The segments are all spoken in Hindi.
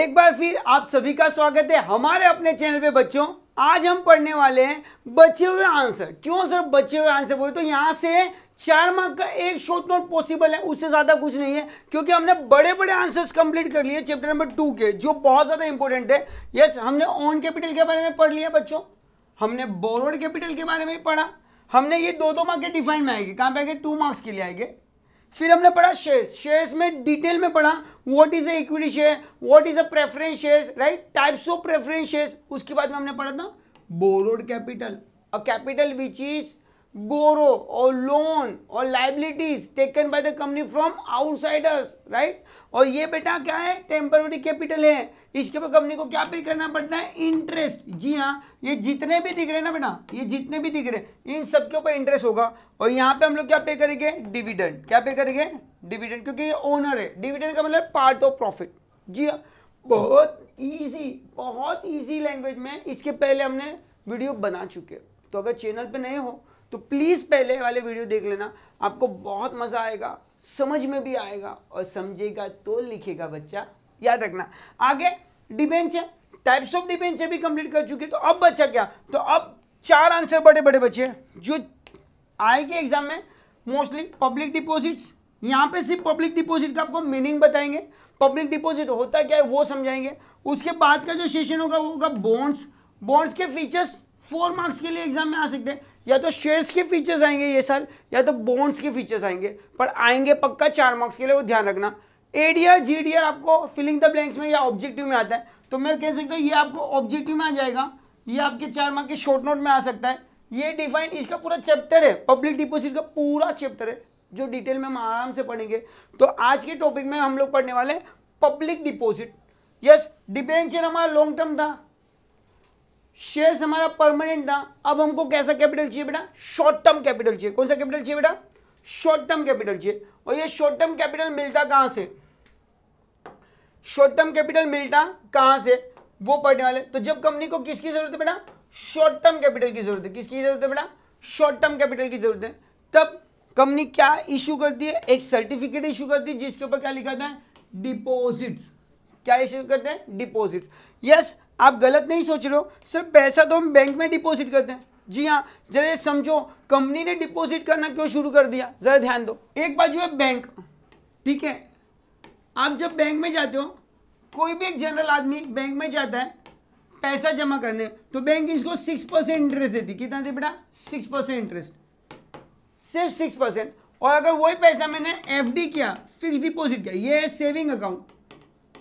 एक बार फिर आप सभी का स्वागत है हमारे अपने चैनल पे बच्चों आज हम पढ़ने वाले हैं बचे हुए आंसर क्यों सर बचे हुए आंसर बोले तो यहाँ से चार मार्क का एक शॉर्ट नोट पॉसिबल है उससे ज़्यादा कुछ नहीं है क्योंकि हमने बड़े बड़े आंसर्स कंप्लीट कर लिए चैप्टर नंबर टू के जो बहुत ज़्यादा इंपॉर्टेंट है यस हमने ऑन कैपिटल के बारे में पढ़ लिया बच्चों हमने बोरोड कैपिटल के बारे में पढ़ा हमने ये दो दो मार्क के डिफाइन में आएगी कहाँ पे आएंगे टू मार्क्स के लिए आएंगे फिर हमने पढ़ा शेयर्स शेयर्स में डिटेल में पढ़ा what is a equity share what is a preference shares right types of preference shares उसके बाद में हमने पढ़ा था borrowed capital a capital which is borrow or loan or liabilities taken by the company from outsiders right और ये बेटा क्या है टेम्पररी कैपिटल है इसके ऊपर कंपनी को क्या पे करना पड़ता है इंटरेस्ट जी हाँ ये जितने भी दिख रहे हैं ना बेटा ये जितने भी दिख रहे हैं इन सब के ऊपर इंटरेस्ट होगा और यहाँ पे हम लोग क्या पे करेंगे डिविडेंड क्या पे करेंगे डिविडेंड क्योंकि ये ओनर है डिविडेंड का मतलब पार्ट ऑफ प्रॉफिट जी हाँ बहुत ईजी बहुत ईजी लैंग्वेज में इसके पहले हमने वीडियो बना चुके तो अगर चैनल पर नए हो तो प्लीज़ पहले वाले वीडियो देख लेना आपको बहुत मज़ा आएगा समझ में भी आएगा और समझेगा तो लिखेगा बच्चा याद रखना आगे डिबेंचर टाइप्स ऑफ डिबेंचर भी कंप्लीट कर चुके तो अब बच्चा क्या तो अब चार आंसर बड़े बड़े बच्चे जो आएगी एग्जाम में मोस्टली पब्लिक डिपॉजिट्स यहाँ पे सिर्फ पब्लिक डिपॉजिट का आपको मीनिंग बताएंगे पब्लिक डिपॉजिट होता क्या है वो समझाएंगे उसके बाद का जो सेशन होगा वो होगा बॉन्ड्स बॉन्ड्स के फीचर्स फोर मार्क्स के लिए एग्जाम में आ सकते हैं या तो शेयर्स के फीचर्स आएंगे ये साल या तो बॉन्ड्स के फीचर्स आएंगे पर आएंगे पक्का चार मार्क्स के लिए वो ध्यान रखना एडीआर जीडीआर आपको फिलिंग द ब्लैंक्स में या ऑब्जेक्टिव में आता है तो मैं कह सकता हूँ ये आपको ऑब्जेक्टिव में आ जाएगा ये आपके चार मार्क के शॉर्ट नोट में आ सकता है ये डिफाइन इसका पूरा चैप्टर है पब्लिक डिपोजिट का पूरा चैप्टर है जो डिटेल में हम आराम से पढ़ेंगे तो आज के टॉपिक में हम लोग पढ़ने वाले पब्लिक डिपोजिट यस डिबेंचर हमारा लॉन्ग टर्म था शेयर हमारा परमानेंट था अब हमको कैसा कैपिटल चाहिए बेटा शॉर्ट टर्म कैपिटल चाहिए कौन सा कैपिटल चाहिए बेटा शॉर्ट टर्म कैपिटल चाहिए और ये शॉर्ट टर्म कैपिटल मिलता कहां से शॉर्ट टर्म कैपिटल मिलता कहां से वो पढ़ने वाले तो जब कंपनी को किसकी जरूरत है बेटा शॉर्ट टर्म कैपिटल की जरूरत है किसकी जरूरत है बेटा शॉर्ट टर्म कैपिटल की जरूरत है तब कंपनी क्या इशू करती है एक सर्टिफिकेट इशू करती है जिसके ऊपर क्या लिखा होता है डिपोजिट्स क्या इशू करते हैं डिपोजिट्स यस yes, आप गलत नहीं सोच रहे हो सर पैसा तो हम बैंक में डिपॉजिट करते हैं जी हाँ जरा समझो कंपनी ने डिपॉजिट करना क्यों शुरू कर दिया जरा ध्यान दो एक बात जो है बैंक ठीक है आप जब बैंक में जाते हो कोई भी एक जनरल आदमी बैंक में जाता है पैसा जमा करने तो बैंक इसको सिक्स परसेंट इंटरेस्ट देती कितना देती बेटा सिक्स परसेंट इंटरेस्ट सिर्फ सिक्स परसेंट और अगर वही पैसा मैंने एफडी किया फिक्स डिपॉजिट किया ये है सेविंग अकाउंट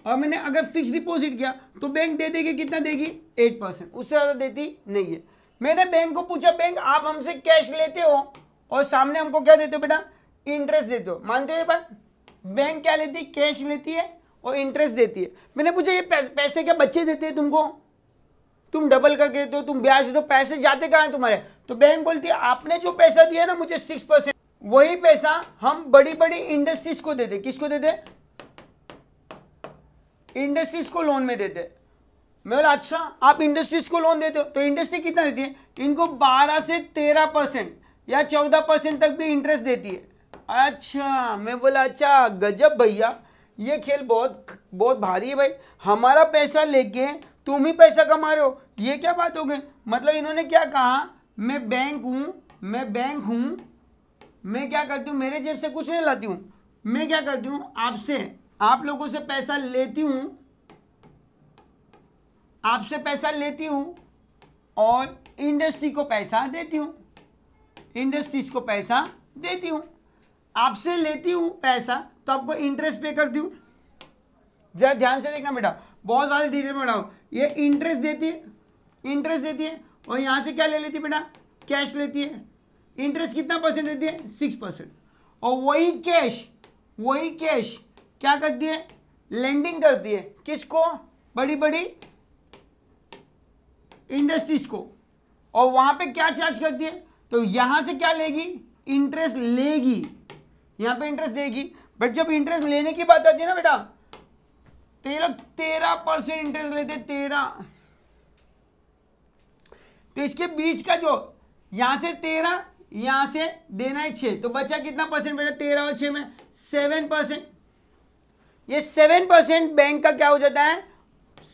और मैंने अगर फिक्स डिपॉजिट किया तो बैंक दे देगी कितना देगी एट परसेंट उससे ज़्यादा देती नहीं है मैंने बैंक को पूछा बैंक आप हमसे कैश लेते हो और सामने हमको क्या देते हो बेटा इंटरेस्ट देते हो मानते हो ये बात बैंक क्या लेती है कैश लेती है और इंटरेस्ट देती है मैंने पूछा ये पैसे क्या बच्चे देते हैं तुमको तुम डबल करके देते हो तुम ब्याज देते हो पैसे जाते कहाँ हैं तुम्हारे तो बैंक बोलती है आपने जो पैसा दिया ना मुझे सिक्स परसेंट वही पैसा हम बड़ी बड़ी इंडस्ट्रीज को देते किसको देते इंडस्ट्रीज को लोन में देते मैं बोला अच्छा आप इंडस्ट्रीज को लोन देते हो तो इंडस्ट्री कितना देती है इनको 12 से 13 परसेंट या 14 परसेंट तक भी इंटरेस्ट देती है अच्छा मैं बोला अच्छा गजब भैया ये खेल बहुत बहुत भारी है भाई हमारा पैसा लेके तुम ही पैसा कमा रहे हो ये क्या बात हो गई मतलब इन्होंने क्या कहा मैं बैंक हूँ मैं बैंक हूँ मैं क्या करती हूँ मेरे जेब से कुछ नहीं लाती हूँ मैं क्या करती हूँ आपसे आप लोगों से पैसा लेती हूं आपसे पैसा लेती हूं और इंडस्ट्री को पैसा देती हूं इंडस्ट्रीज को पैसा देती हूं आपसे लेती हूं पैसा तो आपको इंटरेस्ट पे कर दू जरा ध्यान से देखना बेटा बहुत सारे डिटेल में बढ़ाओ ये इंटरेस्ट देती है इंटरेस्ट देती है और यहां से क्या ले लेती है बेटा कैश लेती है इंटरेस्ट कितना परसेंट देती है सिक्स परसेंट और वही कैश वही कैश क्या करती है लैंडिंग करती है किसको बड़ी बड़ी इंडस्ट्रीज को और वहां पे क्या चार्ज करती है तो यहां से क्या लेगी इंटरेस्ट लेगी यहां पे इंटरेस्ट देगी बट जब इंटरेस्ट लेने की बात आती है ना बेटा तेरह तेरह परसेंट इंटरेस्ट लेते तेरह तो इसके बीच का जो यहां से तेरह यहां से देना है छह तो बचा कितना परसेंट बेटा तेरह और छह में सेवन परसेंट ये सेवन परसेंट बैंक का क्या हो जाता है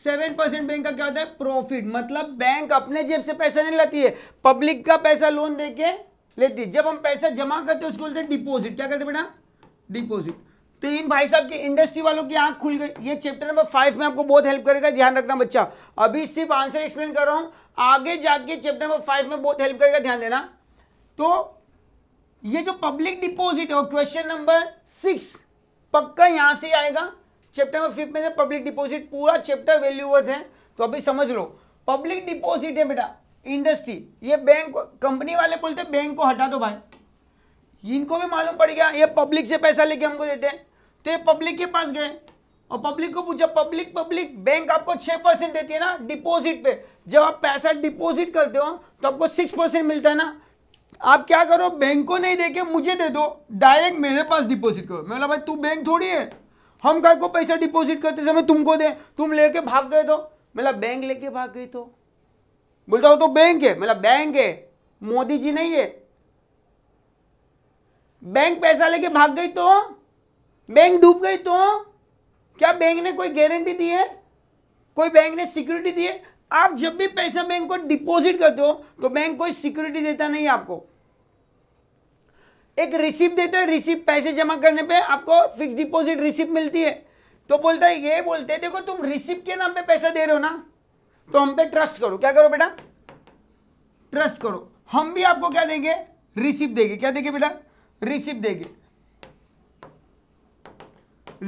सेवन परसेंट बैंक का क्या होता है प्रॉफिट मतलब बैंक अपने जेब से पैसा नहीं लाती है पब्लिक का पैसा लोन देके लेती है जब हम पैसा जमा करते हैं उसको बोलते हैं डिपोजिट क्या करते बेटा डिपोजिट तो इन भाई साहब की इंडस्ट्री वालों की आंख खुल गई ये चैप्टर नंबर फाइव में आपको बहुत हेल्प करेगा ध्यान रखना बच्चा अभी सिर्फ आंसर एक्सप्लेन कर रहा हूं आगे जाके चैप्टर नंबर फाइव में बहुत हेल्प करेगा ध्यान देना तो ये जो पब्लिक डिपॉजिट है वो क्वेश्चन नंबर सिक्स पक्का यहां से आएगा चैप्टर में फिफ्थ में से पब्लिक डिपॉजिट पूरा चैप्टर वैल्यू वर्थ है तो अभी समझ लो पब्लिक डिपॉजिट है बेटा इंडस्ट्री ये बैंक कंपनी वाले बोलते बैंक को हटा दो भाई इनको भी मालूम पड़ गया ये पब्लिक से पैसा लेके हमको देते हैं तो ये पब्लिक के पास गए और पब्लिक को पूछा पब्लिक पब्लिक बैंक आपको छह परसेंट देती है ना डिपॉजिट पे जब आप पैसा डिपॉजिट करते हो तो आपको सिक्स परसेंट मिलता है ना आप क्या करो बैंक को नहीं देके मुझे दे दो डायरेक्ट मेरे पास डिपॉजिट करो मैं बोला भाई तू बैंक थोड़ी है हम काय को पैसा डिपॉजिट करते समय तुमको दे तुम लेके भाग गए तो मेरा बैंक लेके भाग गई तो बोलता हूँ तो बैंक है मेरा बैंक है मोदी जी नहीं है बैंक पैसा लेके भाग गई तो बैंक डूब गई तो क्या बैंक ने कोई गारंटी दी है कोई बैंक ने सिक्योरिटी दी है आप जब भी पैसा बैंक को डिपॉजिट करते हो तो बैंक कोई सिक्योरिटी देता नहीं आपको एक रिसिप्ट देते हैं रिसिप्ट पैसे जमा करने पे आपको फिक्स डिपॉजिट रिसिप्ट मिलती है तो बोलता है ये बोलते हैं देखो तुम रिसिप्ट के नाम पे पैसा दे रहे हो ना तो हम पे ट्रस्ट करो क्या करो बेटा ट्रस्ट करो हम भी आपको क्या देंगे रिसिप्ट देंगे क्या देंगे बेटा रिसिप्ट देंगे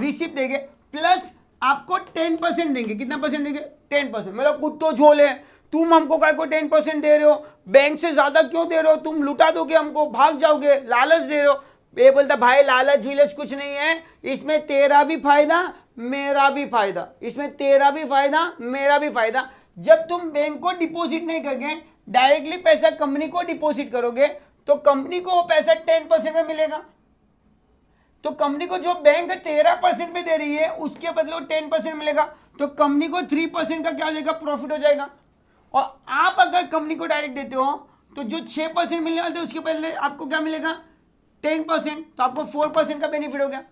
रिसिप्ट देंगे प्लस आपको टेन परसेंट देंगे कितना परसेंट देंगे टेन परसेंट मतलब खुद तो झोल है तुम हमको काय को टेन परसेंट दे रहे हो बैंक से ज़्यादा क्यों दे रहे हो तुम लुटा दोगे हमको भाग जाओगे लालच दे रहे हो ये बोलता भाई लालच विलच कुछ नहीं है इसमें तेरा भी फायदा मेरा भी फायदा इसमें तेरा भी फायदा मेरा भी फायदा जब तुम बैंक को डिपॉजिट नहीं करके डायरेक्टली पैसा कंपनी को डिपॉजिट करोगे तो कंपनी को वो पैसा टेन परसेंट में मिलेगा तो कंपनी को जो बैंक तेरह परसेंट पे दे रही है उसके बदले टेन परसेंट मिलेगा तो कंपनी को थ्री परसेंट का क्या हो जाएगा प्रॉफिट हो जाएगा और आप अगर कंपनी को डायरेक्ट देते हो तो जो छः परसेंट मिलने वाले थे उसके बदले आपको क्या मिलेगा टेन परसेंट तो आपको फोर परसेंट का बेनिफिट हो गया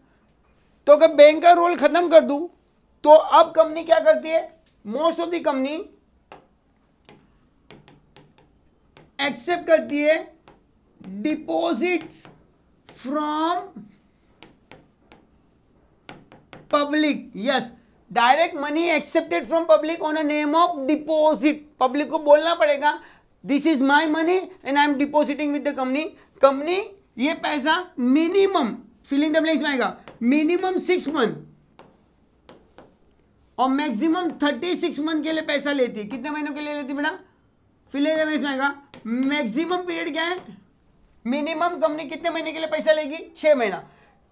तो अगर बैंक का रोल खत्म कर दूँ तो अब कंपनी क्या करती है most of the company accept करती है deposit from public yes direct money accepted from public on a name of deposit public को बोलना पड़ेगा this is my money and I am depositing with the company company ये पैसा मिनिमम फिलिंग द ब्लैंक्स में आएगा मिनिमम सिक्स मंथ और मैक्सिमम थर्टी सिक्स मंथ के लिए पैसा लेती है कितने महीनों के लिए लेती है बेटा फिलिंग द ब्लैंक्स में आएगा मैक्सिमम पीरियड क्या है मिनिमम कंपनी कितने महीने के लिए पैसा लेगी छः महीना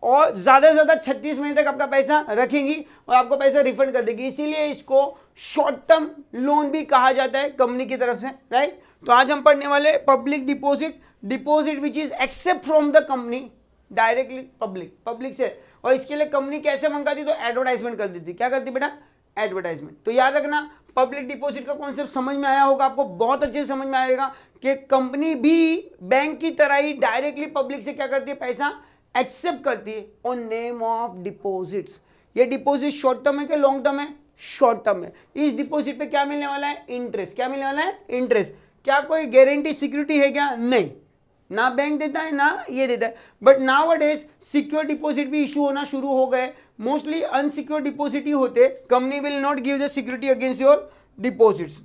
और ज़्यादा से ज़्यादा छत्तीस महीने तक आपका पैसा रखेंगी और आपको पैसा रिफंड कर देगी इसीलिए इसको शॉर्ट टर्म लोन भी कहा जाता है कंपनी की तरफ से राइट तो आज हम पढ़ने वाले public deposit deposit which is accept from the company directly public public से और इसके लिए कंपनी कैसे मंगाती तो एडवर्टाइजमेंट कर देती क्या करती बेटा एडवर्टाइजमेंट तो याद रखना पब्लिक डिपॉजिट का कॉन्सेप्ट समझ में आया होगा आपको बहुत अच्छे से समझ में आएगा कि कंपनी भी बैंक की तरह ही डायरेक्टली पब्लिक से क्या करती है पैसा एक्सेप्ट करती है ऑन नेम ऑफ डिपॉजिट्स ये डिपॉजिट शॉर्ट टर्म है कि लॉन्ग टर्म है शॉर्ट टर्म है इस डिपॉजिट पे क्या मिलने वाला है इंटरेस्ट क्या मिलने वाला है इंटरेस्ट क्या कोई गारंटी सिक्योरिटी है क्या नहीं ना बैंक देता है ना ये देता है but nowadays secure deposit भी इशू होना शुरू हो गए मोस्टली अनसिक्योर डिपॉजिट ही होते company will not give the security against your deposits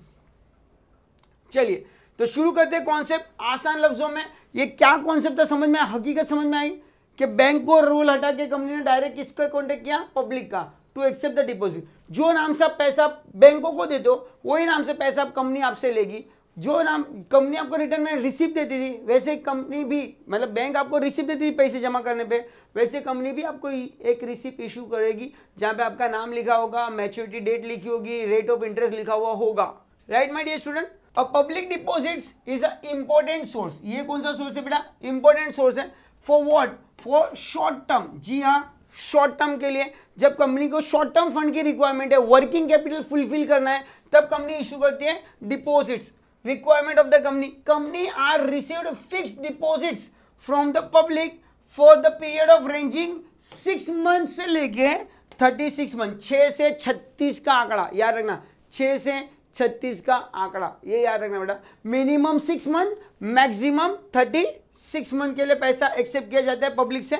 चलिए तो शुरू करते हैं कॉन्सेप्ट आसान लफ्जों में ये क्या कॉन्सेप्ट था समझ में हकीकत समझ में आई कि बैंक को रूल हटा के कंपनी ने डायरेक्ट किसको कॉन्टेक्ट किया पब्लिक का टू एक्सेप्ट द डिपोजिट जो नाम से आप पैसा बैंकों को देते हो वही नाम से पैसा आप कंपनी आपसे लेगी जो नाम कंपनी आपको रिटर्न में रिसिप्ट देती थी वैसे कंपनी भी मतलब बैंक आपको रिसिप्ट देती थी पैसे जमा करने पे वैसे कंपनी भी आपको एक रिसिप्ट इशू करेगी जहाँ पे आपका नाम लिखा होगा मैच्योरिटी डेट लिखी होगी रेट ऑफ इंटरेस्ट लिखा हुआ होगा राइट माई डियर स्टूडेंट अब public deposit is a important source ये कौन सा सोर्स है बेटा इंपॉर्टेंट सोर्स है for what for short term जी हाँ शॉर्ट टर्म के लिए जब कंपनी को शॉर्ट टर्म फंड की रिक्वायरमेंट है वर्किंग कैपिटल फुलफिल करना है तब कंपनी इशू करती है deposits requirement of the company company are received fixed deposits from the public for the period of ranging six month से लेके थर्टी सिक्स मंथ छ से छत्तीस का आंकड़ा याद रखना छ से छत्तीस का आंकड़ा ये याद रखना बेटा minimum six month maximum thirty six month के लिए पैसा एक्सेप्ट किया जाता है पब्लिक से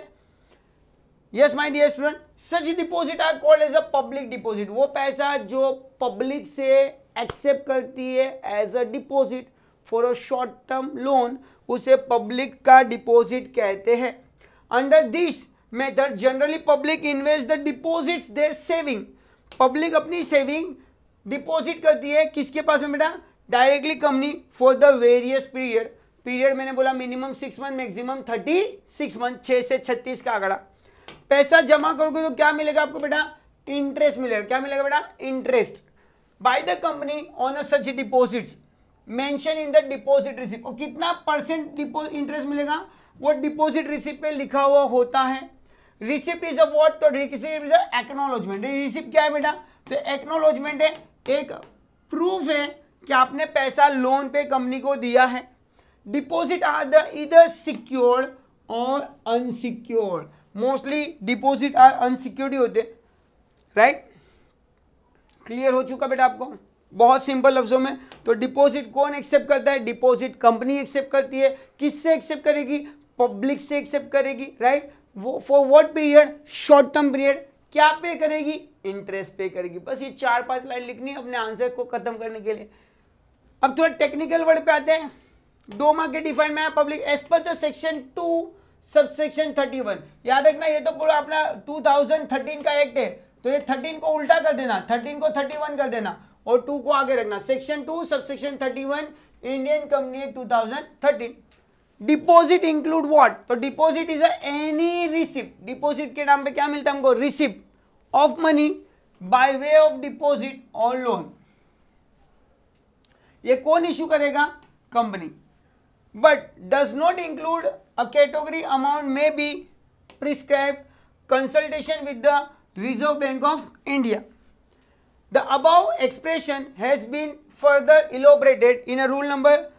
yes my dear student such deposit are called as a public deposit वो पैसा जो पब्लिक से एक्सेप्ट करती है as a deposit for a short term loan उसे पब्लिक का डिपॉजिट कहते हैं under this method generally public invest the deposits there saving public अपनी सेविंग डिपॉजिट करती है किसके पास में बेटा directly company for the various period period मैंने बोला minimum six month maximum thirty six month छः से छत्तीस का आंकड़ा पैसा जमा करोगे तो क्या मिलेगा आपको बेटा इंटरेस्ट मिलेगा क्या मिलेगा बेटा interest by the company on such deposit mention in the deposit receipt और कितना परसेंट इंटरेस्ट मिलेगा वो डिपॉजिट रिसिप्ट पे लिखा हुआ होता है रिसिप्ट इज अ वॉट तो receipt is a acknowledgement receipt क्या है बेटा तो एक्नोलॉजमेंट है एक प्रूफ है कि आपने पैसा लोन पे कंपनी को दिया है डिपॉजिट आर द इधर सिक्योर्ड और unsecured mostly deposit are unsecured ही होते राइट क्लियर हो चुका बेटा आपको बहुत सिंपल लफ्जों में तो डिपॉजिट कौन एक्सेप्ट करता है डिपॉजिट कंपनी एक्सेप्ट करती है किससे एक्सेप्ट करेगी पब्लिक से एक्सेप्ट करेगी राइट वो for what period short term period क्या पे करेगी इंटरेस्ट पे करेगी बस ये चार पांच लाइन लिखनी है अपने आंसर को खत्म करने के लिए अब थोड़ा टेक्निकल वर्ड पे आते हैं दो मार्क के डिफाइन में public as per section two sub section thirty one याद रखना ये तो पूरा अपना टू थाउजेंड थर्टीन का एक्ट है तो ये थर्टीन को उल्टा कर देना थर्टीन को थर्टी वन कर देना और टू को आगे रखना section two sub section thirty one Indian company two thousand thirteen deposit include what तो deposit is any receipt deposit के नाम पे क्या मिलता है हमको receipt of money by way of deposit और लोन ये कौन इश्यू करेगा company but does not include a category amount में be prescribe consultation with the Reserve Bank of India the above expression has been further elaborated in a rule number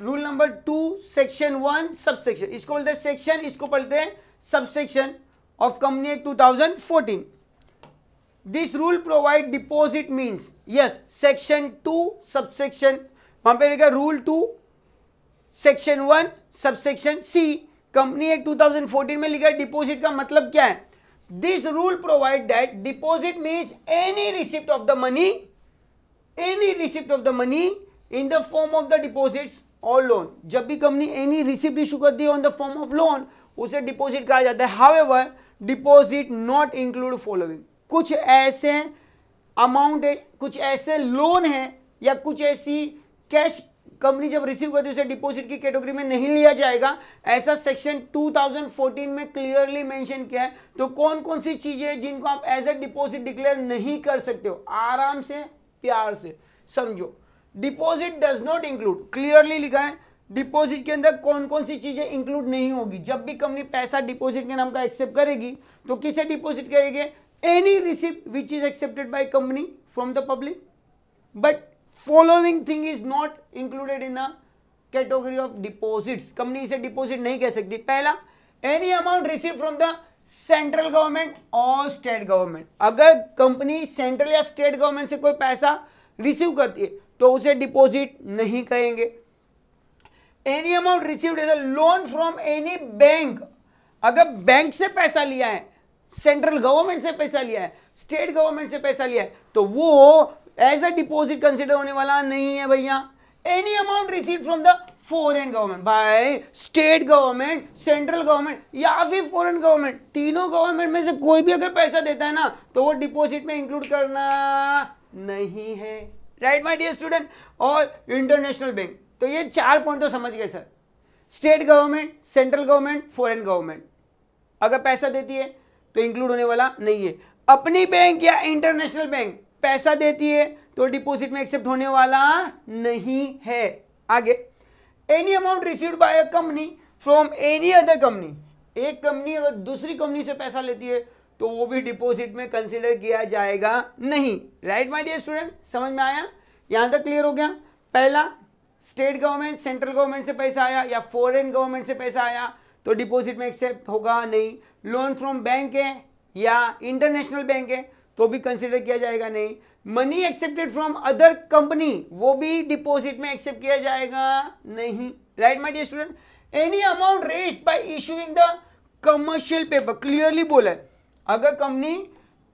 rule number two section one sub section इसको बोलते हैं सेक्शन इसको बोलते हैं sub section of company act two thousand fourteen this rule provide deposit means yes section two sub section वहां पर लिखा rule two section one sub section C company act fourteen में लिखा डिपोजिट डिपॉजिट का मतलब क्या है this rule provide that deposit means any receipt of the money any receipt of the money in the form of the deposits और लोन जब भी कंपनी एनी रिसिप्ट इशू करती है on the form of loan उसे डिपॉजिट कहा जाता है however deposit not include following कुछ ऐसे अमाउंट है कुछ ऐसे लोन है या कुछ ऐसी कैश कंपनी जब रिसीव करती है उसे डिपॉजिट की कैटेगरी में नहीं लिया जाएगा ऐसा सेक्शन 2014 में क्लियरली मेंशन किया है तो कौन कौन सी चीजें हैं जिनको आप एज ए डिपॉजिट डिक्लेयर नहीं कर सकते हो आराम से प्यार से समझो deposit does not include clearly लिखा है डिपॉजिट के अंदर कौन कौन सी चीजें इंक्लूड नहीं होगी जब भी कंपनी पैसा डिपॉजिट के नाम का एक्सेप्ट करेगी तो किसे डिपॉजिट करेगी any receipt which is accepted by company from the public but following thing is not included in the category of deposit company इसे डिपोजिट नहीं कह सकती पहला any amount receive from the central government और स्टेट गवर्नमेंट अगर कंपनी सेंट्रल या स्टेट गवर्नमेंट से कोई पैसा रिसीव करती है तो उसे डिपॉजिट नहीं कहेंगे any amount received as a loan from any bank अगर बैंक से पैसा लिया है सेंट्रल गवर्नमेंट से पैसा लिया है स्टेट गवर्नमेंट से पैसा लिया है तो वो एज अ डिपॉजिट कंसिडर होने वाला नहीं है भैया any amount receive from the foreign government by state government central government या फिर फॉरन गवर्नमेंट तीनों गवर्नमेंट में से कोई भी अगर पैसा देता है ना तो वो डिपॉजिट में इंक्लूड करना नहीं है राइट माय डियर स्टूडेंट और इंटरनेशनल बैंक तो ये चार पॉइंट तो समझ गए sir state government central government foreign government अगर पैसा देती है तो इंक्लूड होने वाला नहीं है अपनी बैंक या इंटरनेशनल बैंक पैसा देती है तो डिपॉजिट में एक्सेप्ट होने वाला नहीं है आगे any amount received by a company from any other company एक कंपनी अगर दूसरी कंपनी से पैसा लेती है तो वो भी डिपॉजिट में कंसिडर किया जाएगा नहीं राइट माई डियर स्टूडेंट समझ में आया यहाँ तक क्लियर हो गया पहला स्टेट गवर्नमेंट सेंट्रल गवर्नमेंट से पैसा आया या फॉरेन गवर्नमेंट से पैसा आया तो डिपॉजिट में एक्सेप्ट होगा नहीं लोन फ्रॉम बैंक है या इंटरनेशनल बैंक है तो भी कंसिडर किया जाएगा नहीं money accepted from other company वो भी डिपॉजिट में एक्सेप्ट किया जाएगा नहीं right my dear student any amount raised by issuing the commercial paper clearly बोला है अगर कंपनी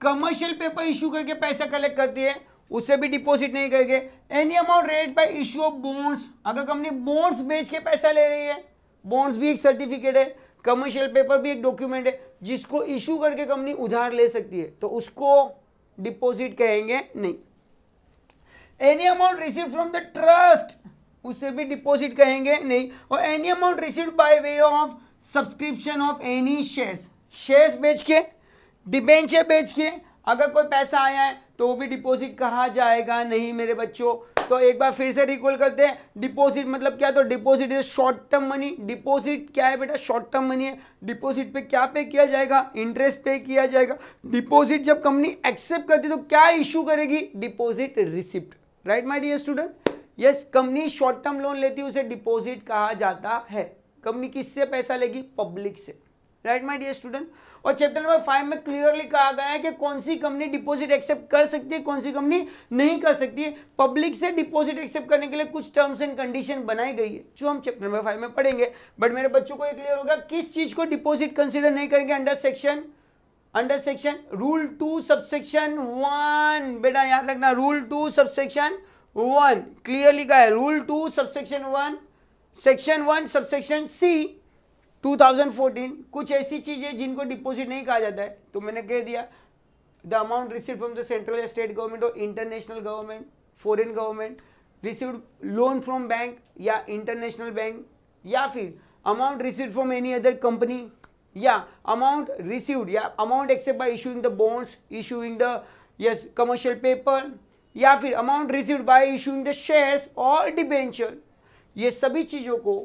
कमर्शियल पेपर इशू करके पैसा कलेक्ट करती है उससे भी डिपॉजिट नहीं करेंगे एनी अमाउंट रेट पर इशू ऑफ बॉन्ड्स अगर कंपनी बॉन्ड्स बेच के पैसा ले रही है बॉन्ड्स भी एक सर्टिफिकेट है कमर्शियल पेपर भी एक डॉक्यूमेंट है जिसको इशू करके कंपनी उधार ले सकती है तो उसको डिपॉजिट कहेंगे नहीं any amount receive from the trust उसे भी डिपॉजिट कहेंगे नहीं और any amount receive by way of subscription of any shares shares बेच के डिबेंचर बेच के अगर कोई पैसा आया है तो वो भी डिपॉजिट कहा जाएगा नहीं मेरे बच्चों तो एक बार फिर से रिकॉल करते हैं डिपॉजिट मतलब क्या तो deposit is short term money deposit क्या है बेटा शॉर्ट टर्म मनी है डिपॉजिट पे क्या पे किया जाएगा इंटरेस्ट पे किया जाएगा डिपॉजिट जब कंपनी एक्सेप्ट करती तो क्या इश्यू करेगी deposit receipt right my dear student yes company short term loan लेती है उसे डिपॉजिट कहा जाता है कंपनी किससे पैसा लेगी पब्लिक से राइट माय डियर स्टूडेंट और चैप्टर नंबर फाइव में क्लियरली कहा गया है कि कौन सी कंपनी डिपॉजिट एक्सेप्ट कर सकती है कौन सी कंपनी नहीं कर सकती है पब्लिक से डिपॉजिट एक्सेप्ट करने के लिए कुछ टर्म्स एंड कंडीशन बनाई गई है जो हम चैप्टर नंबर फाइव में पढ़ेंगे बट मेरे बच्चों को ये क्लियर होगा किस चीज़ को डिपॉजिट कंसिडर नहीं करेंगे under section under section rule two subsection one बेटा याद रखना rule two subsection one clearly कहा है rule two subsection one section one subsection C 2014 कुछ ऐसी चीज़ें जिनको डिपॉजिट नहीं कहा जाता है तो मैंने कह दिया the amount receive from the central या स्टेट गवर्नमेंट और international government foreign government receive loan from bank या इंटरनेशनल बैंक या फिर amount receive from any other company या अमाउंट रिसीव या amount accept by issuing the bonds issuing the yes commercial paper या फिर amount receive by issuing the shares और डिबेंचर ये सभी चीज़ों को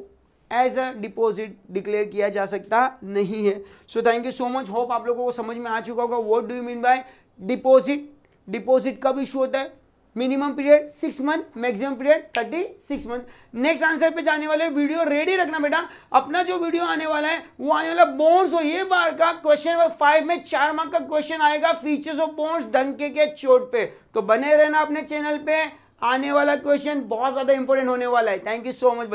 एज अ डिपॉजिट डिक्लेयर किया जा सकता नहीं है so thank you so much hope आप लोगों को समझ में आ चुका होगा what do you mean by deposit deposit कब इशू होता है minimum period six month maximum period thirty six month next answer पे जाने वाले वीडियो रेडी रखना बेटा अपना जो वीडियो आने वाला है वो आने वाला बोन्स हो ये बार का क्वेश्चन फाइव में चार मार्क का क्वेश्चन आएगा फीचर्स ऑफ बोन्स धंके के चोट पे तो बने रहना अपने चैनल पे आने वाला क्वेश्चन बहुत ज्यादा इंपॉर्टेंट होने वाला है थैंक यू सो मच